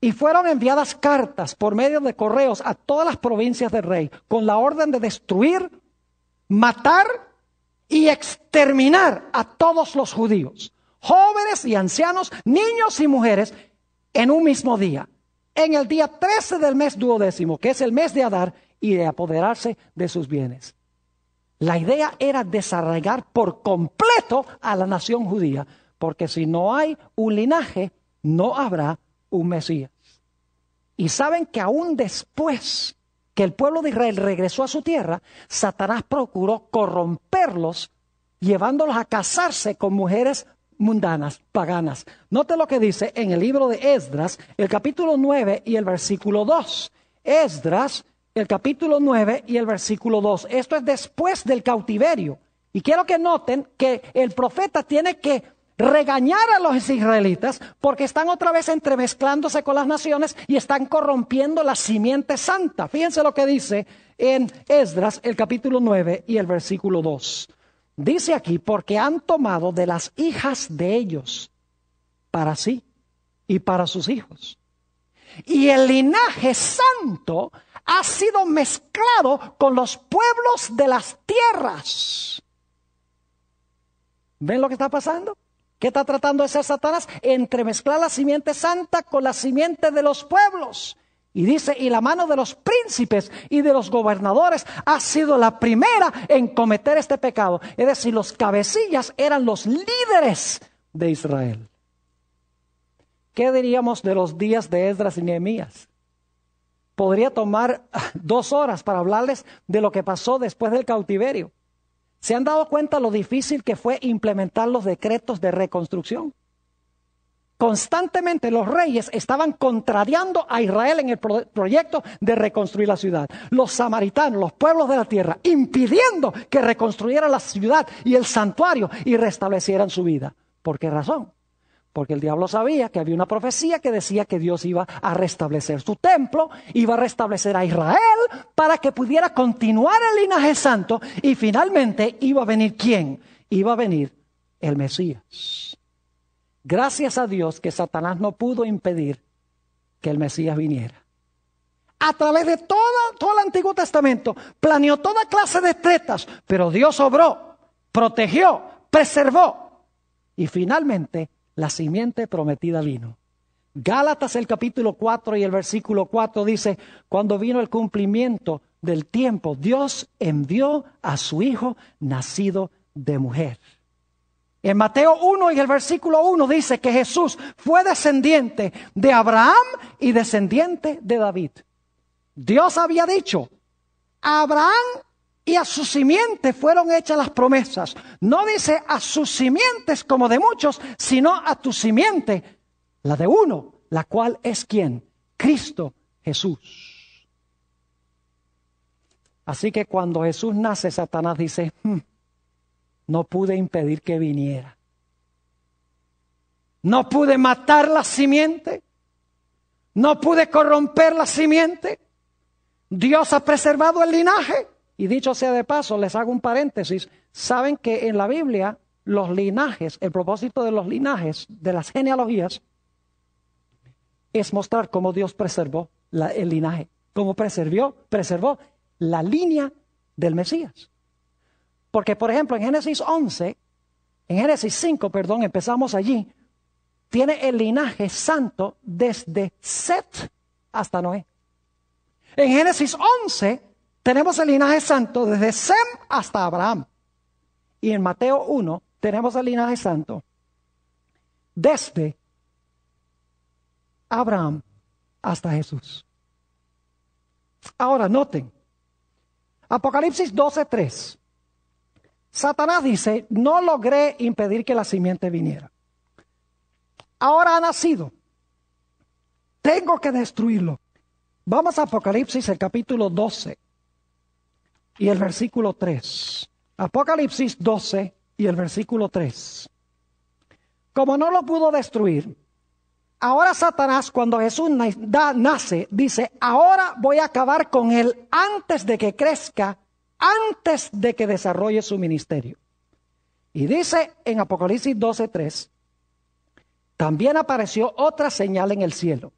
y fueron enviadas cartas por medio de correos a todas las provincias del rey con la orden de destruir, matar y exterminar a todos los judíos, jóvenes y ancianos, niños y mujeres, en un mismo día en el día 13 del mes duodécimo, que es el mes de Adar, y de apoderarse de sus bienes. La idea era desarraigar por completo a la nación judía, porque si no hay un linaje, no habrá un Mesías. Y saben que aún después que el pueblo de Israel regresó a su tierra, Satanás procuró corromperlos, llevándolos a casarse con mujeres mundanas, paganas. Note lo que dice en el libro de Esdras, el capítulo 9 y el versículo 2. Esdras, el capítulo 9 y el versículo 2. Esto es después del cautiverio. Y quiero que noten que el profeta tiene que regañar a los israelitas porque están otra vez entremezclándose con las naciones y están corrompiendo la simiente santa. Fíjense lo que dice en Esdras, el capítulo 9 y el versículo 2. Dice aquí, porque han tomado de las hijas de ellos para sí y para sus hijos. Y el linaje santo ha sido mezclado con los pueblos de las tierras. ¿Ven lo que está pasando? ¿Qué está tratando de hacer Satanás? Entremezclar la simiente santa con la simiente de los pueblos. Y dice, y la mano de los príncipes y de los gobernadores ha sido la primera en cometer este pecado. Es decir, los cabecillas eran los líderes de Israel. ¿Qué diríamos de los días de Esdras y Nehemías? Podría tomar *laughs* dos horas para hablarles de lo que pasó después del cautiverio. ¿Se han dado cuenta lo difícil que fue implementar los decretos de reconstrucción? Constantemente los reyes estaban contrariando a Israel en el proyecto de reconstruir la ciudad. Los samaritanos, los pueblos de la tierra, impidiendo que reconstruyeran la ciudad y el santuario y restablecieran su vida. ¿Por qué razón? Porque el diablo sabía que había una profecía que decía que Dios iba a restablecer su templo, iba a restablecer a Israel para que pudiera continuar el linaje santo y finalmente iba a venir quién? Iba a venir el Mesías. Gracias a Dios que Satanás no pudo impedir que el Mesías viniera. A través de todo el Antiguo Testamento planeó toda clase de tretas, pero Dios obró, protegió, preservó. Y finalmente la simiente prometida vino. Gálatas el capítulo 4 y el versículo 4 dice, cuando vino el cumplimiento del tiempo, Dios envió a su Hijo nacido de mujer. En Mateo 1 y el versículo 1 dice que Jesús fue descendiente de Abraham y descendiente de David. Dios había dicho, a Abraham y a su simiente fueron hechas las promesas. No dice a sus simientes como de muchos, sino a tu simiente, la de uno, la cual es quien? Cristo Jesús. Así que cuando Jesús nace, Satanás dice, hmm, no pude impedir que viniera. No pude matar la simiente. No pude corromper la simiente. Dios ha preservado el linaje. Y dicho sea de paso, les hago un paréntesis. Saben que en la Biblia los linajes, el propósito de los linajes, de las genealogías, es mostrar cómo Dios preservó el linaje, cómo preservió, preservó la línea del Mesías. Porque, por ejemplo, en Génesis 11, en Génesis 5, perdón, empezamos allí, tiene el linaje santo desde Set hasta Noé. En Génesis 11 tenemos el linaje santo desde Sem hasta Abraham. Y en Mateo 1 tenemos el linaje santo desde Abraham hasta Jesús. Ahora, noten, Apocalipsis 3. Satanás dice, no logré impedir que la simiente viniera. Ahora ha nacido. Tengo que destruirlo. Vamos a Apocalipsis, el capítulo 12 y el versículo 3. Apocalipsis 12 y el versículo 3. Como no lo pudo destruir, ahora Satanás cuando Jesús nace, dice, ahora voy a acabar con él antes de que crezca antes de que desarrolle su ministerio. Y dice en Apocalipsis 12:3, también apareció otra señal en el cielo.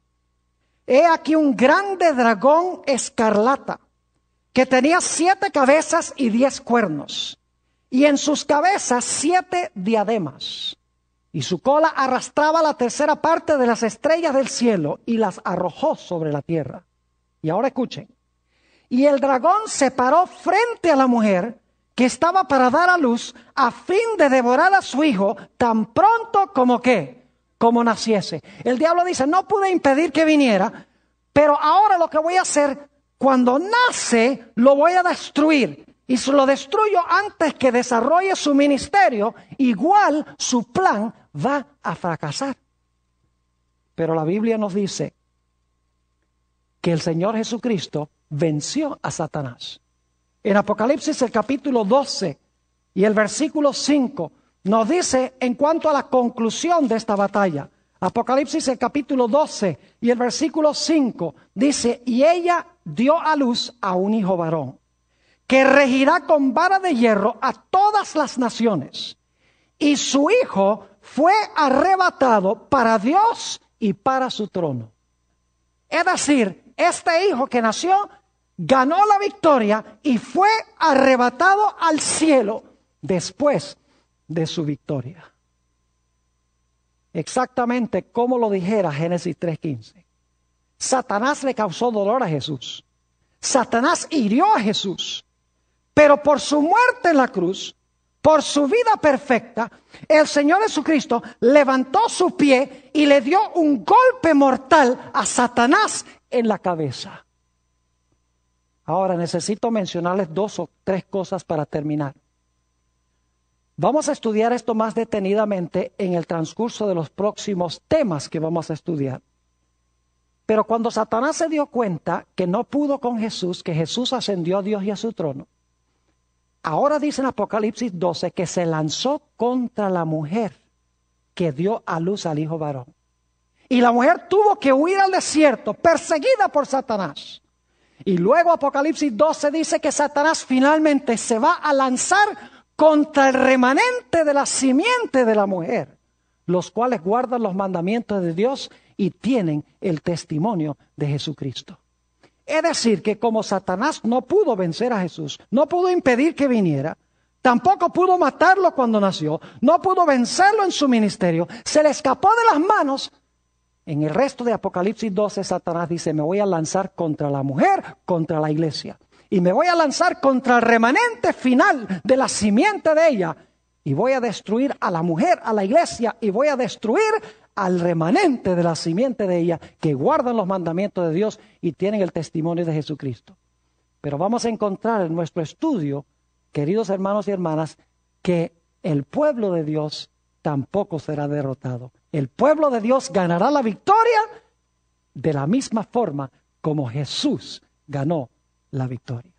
He aquí un grande dragón escarlata que tenía siete cabezas y diez cuernos, y en sus cabezas siete diademas, y su cola arrastraba la tercera parte de las estrellas del cielo y las arrojó sobre la tierra. Y ahora escuchen, y el dragón se paró frente a la mujer que estaba para dar a luz a fin de devorar a su hijo tan pronto como que, como naciese. El diablo dice, no pude impedir que viniera, pero ahora lo que voy a hacer, cuando nace, lo voy a destruir. Y si lo destruyo antes que desarrolle su ministerio, igual su plan va a fracasar. Pero la Biblia nos dice que el Señor Jesucristo venció a Satanás. En Apocalipsis el capítulo 12 y el versículo 5 nos dice en cuanto a la conclusión de esta batalla. Apocalipsis el capítulo 12 y el versículo 5 dice, y ella dio a luz a un hijo varón, que regirá con vara de hierro a todas las naciones. Y su hijo fue arrebatado para Dios y para su trono. Es decir, este hijo que nació ganó la victoria y fue arrebatado al cielo después de su victoria. Exactamente como lo dijera Génesis 3.15. Satanás le causó dolor a Jesús. Satanás hirió a Jesús. Pero por su muerte en la cruz, por su vida perfecta, el Señor Jesucristo levantó su pie y le dio un golpe mortal a Satanás en la cabeza. Ahora necesito mencionarles dos o tres cosas para terminar. Vamos a estudiar esto más detenidamente en el transcurso de los próximos temas que vamos a estudiar. Pero cuando Satanás se dio cuenta que no pudo con Jesús, que Jesús ascendió a Dios y a su trono, ahora dice en Apocalipsis 12 que se lanzó contra la mujer que dio a luz al hijo varón. Y la mujer tuvo que huir al desierto, perseguida por Satanás. Y luego Apocalipsis 12 dice que Satanás finalmente se va a lanzar contra el remanente de la simiente de la mujer, los cuales guardan los mandamientos de Dios y tienen el testimonio de Jesucristo. Es decir, que como Satanás no pudo vencer a Jesús, no pudo impedir que viniera, tampoco pudo matarlo cuando nació, no pudo vencerlo en su ministerio, se le escapó de las manos, en el resto de Apocalipsis 12, Satanás dice, me voy a lanzar contra la mujer, contra la iglesia. Y me voy a lanzar contra el remanente final de la simiente de ella. Y voy a destruir a la mujer, a la iglesia, y voy a destruir al remanente de la simiente de ella, que guardan los mandamientos de Dios y tienen el testimonio de Jesucristo. Pero vamos a encontrar en nuestro estudio, queridos hermanos y hermanas, que el pueblo de Dios tampoco será derrotado el pueblo de Dios ganará la victoria de la misma forma como Jesús ganó la victoria.